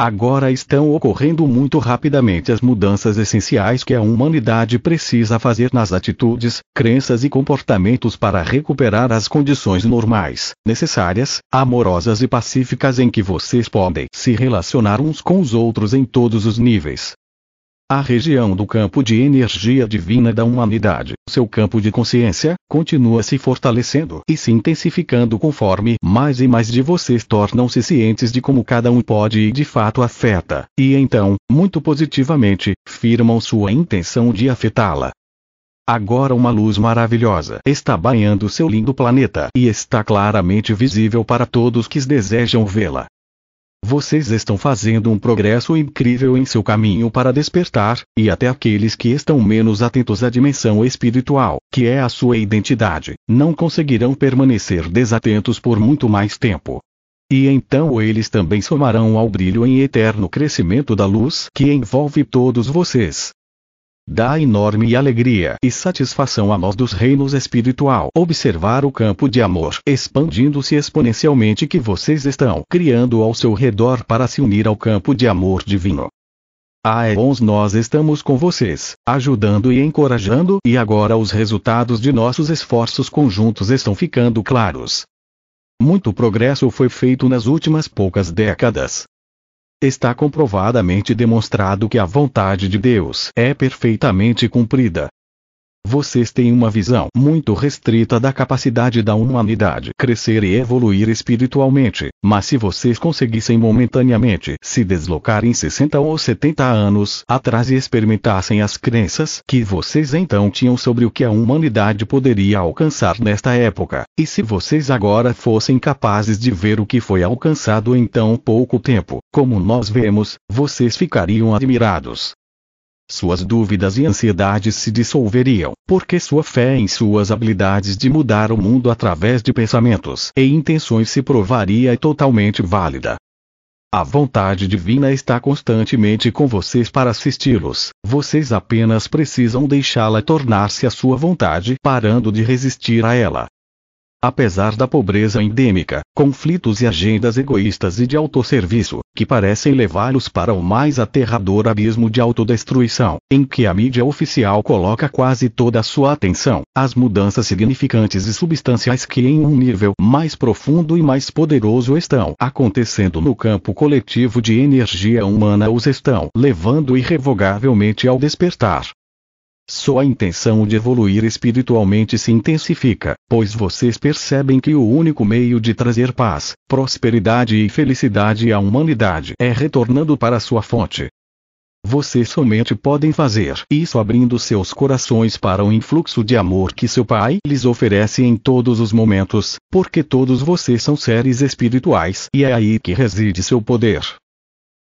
Agora estão ocorrendo muito rapidamente as mudanças essenciais que a humanidade precisa fazer nas atitudes, crenças e comportamentos para recuperar as condições normais, necessárias, amorosas e pacíficas em que vocês podem se relacionar uns com os outros em todos os níveis. A região do campo de energia divina da humanidade, seu campo de consciência, continua se fortalecendo e se intensificando conforme mais e mais de vocês tornam-se cientes de como cada um pode e de fato afeta, e então, muito positivamente, firmam sua intenção de afetá-la. Agora uma luz maravilhosa está banhando seu lindo planeta e está claramente visível para todos que desejam vê-la. Vocês estão fazendo um progresso incrível em seu caminho para despertar, e até aqueles que estão menos atentos à dimensão espiritual, que é a sua identidade, não conseguirão permanecer desatentos por muito mais tempo. E então eles também somarão ao brilho em eterno crescimento da luz que envolve todos vocês dá enorme alegria e satisfação a nós dos reinos espiritual. Observar o campo de amor expandindo-se exponencialmente que vocês estão criando ao seu redor para se unir ao campo de amor divino. Há ah, eons é nós estamos com vocês, ajudando e encorajando, e agora os resultados de nossos esforços conjuntos estão ficando claros. Muito progresso foi feito nas últimas poucas décadas, Está comprovadamente demonstrado que a vontade de Deus é perfeitamente cumprida, vocês têm uma visão muito restrita da capacidade da humanidade crescer e evoluir espiritualmente, mas se vocês conseguissem momentaneamente se deslocar em 60 ou 70 anos atrás e experimentassem as crenças que vocês então tinham sobre o que a humanidade poderia alcançar nesta época, e se vocês agora fossem capazes de ver o que foi alcançado em tão pouco tempo, como nós vemos, vocês ficariam admirados. Suas dúvidas e ansiedades se dissolveriam, porque sua fé em suas habilidades de mudar o mundo através de pensamentos e intenções se provaria totalmente válida. A vontade divina está constantemente com vocês para assisti-los, vocês apenas precisam deixá-la tornar-se a sua vontade, parando de resistir a ela. Apesar da pobreza endêmica, conflitos e agendas egoístas e de autosserviço, que parecem levá-los para o mais aterrador abismo de autodestruição, em que a mídia oficial coloca quase toda a sua atenção, as mudanças significantes e substanciais que em um nível mais profundo e mais poderoso estão acontecendo no campo coletivo de energia humana os estão levando irrevogavelmente ao despertar sua intenção de evoluir espiritualmente se intensifica, pois vocês percebem que o único meio de trazer paz, prosperidade e felicidade à humanidade é retornando para sua fonte. Vocês somente podem fazer isso abrindo seus corações para o influxo de amor que seu Pai lhes oferece em todos os momentos, porque todos vocês são seres espirituais e é aí que reside seu poder.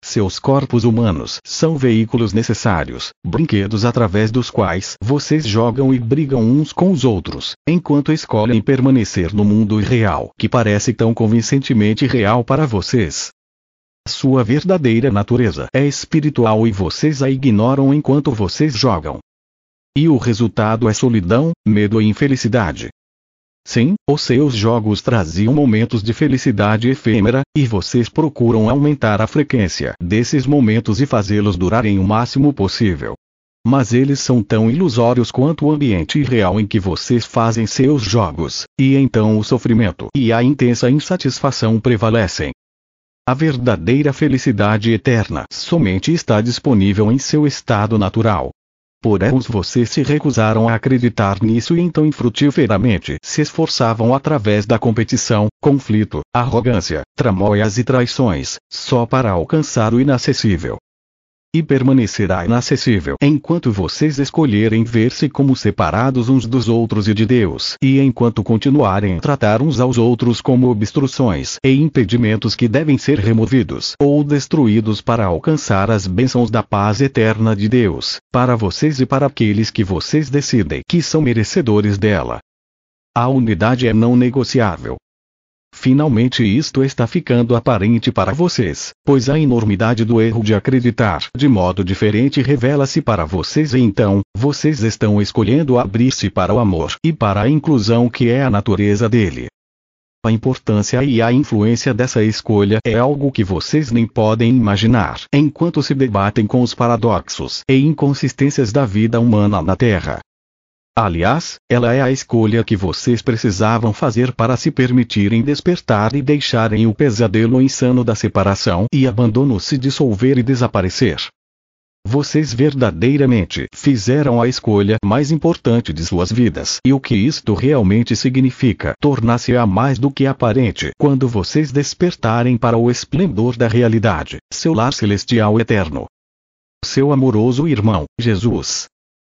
Seus corpos humanos são veículos necessários, brinquedos através dos quais vocês jogam e brigam uns com os outros, enquanto escolhem permanecer no mundo irreal que parece tão convincentemente real para vocês. Sua verdadeira natureza é espiritual e vocês a ignoram enquanto vocês jogam. E o resultado é solidão, medo e infelicidade. Sim, os seus jogos traziam momentos de felicidade efêmera, e vocês procuram aumentar a frequência desses momentos e fazê-los durarem o máximo possível. Mas eles são tão ilusórios quanto o ambiente real em que vocês fazem seus jogos, e então o sofrimento e a intensa insatisfação prevalecem. A verdadeira felicidade eterna somente está disponível em seu estado natural, por vocês se recusaram a acreditar nisso e então infrutíferamente se esforçavam através da competição, conflito, arrogância, tramóias e traições, só para alcançar o inacessível. E permanecerá inacessível enquanto vocês escolherem ver-se como separados uns dos outros e de Deus, e enquanto continuarem a tratar uns aos outros como obstruções e impedimentos que devem ser removidos ou destruídos para alcançar as bênçãos da paz eterna de Deus, para vocês e para aqueles que vocês decidem que são merecedores dela. A unidade é não negociável. Finalmente isto está ficando aparente para vocês, pois a enormidade do erro de acreditar de modo diferente revela-se para vocês e então, vocês estão escolhendo abrir-se para o amor e para a inclusão que é a natureza dele. A importância e a influência dessa escolha é algo que vocês nem podem imaginar enquanto se debatem com os paradoxos e inconsistências da vida humana na Terra. Aliás, ela é a escolha que vocês precisavam fazer para se permitirem despertar e deixarem o pesadelo insano da separação e abandono se dissolver e desaparecer. Vocês verdadeiramente fizeram a escolha mais importante de suas vidas, e o que isto realmente significa tornar-se-á mais do que aparente quando vocês despertarem para o esplendor da realidade, seu lar celestial eterno. Seu amoroso irmão, Jesus.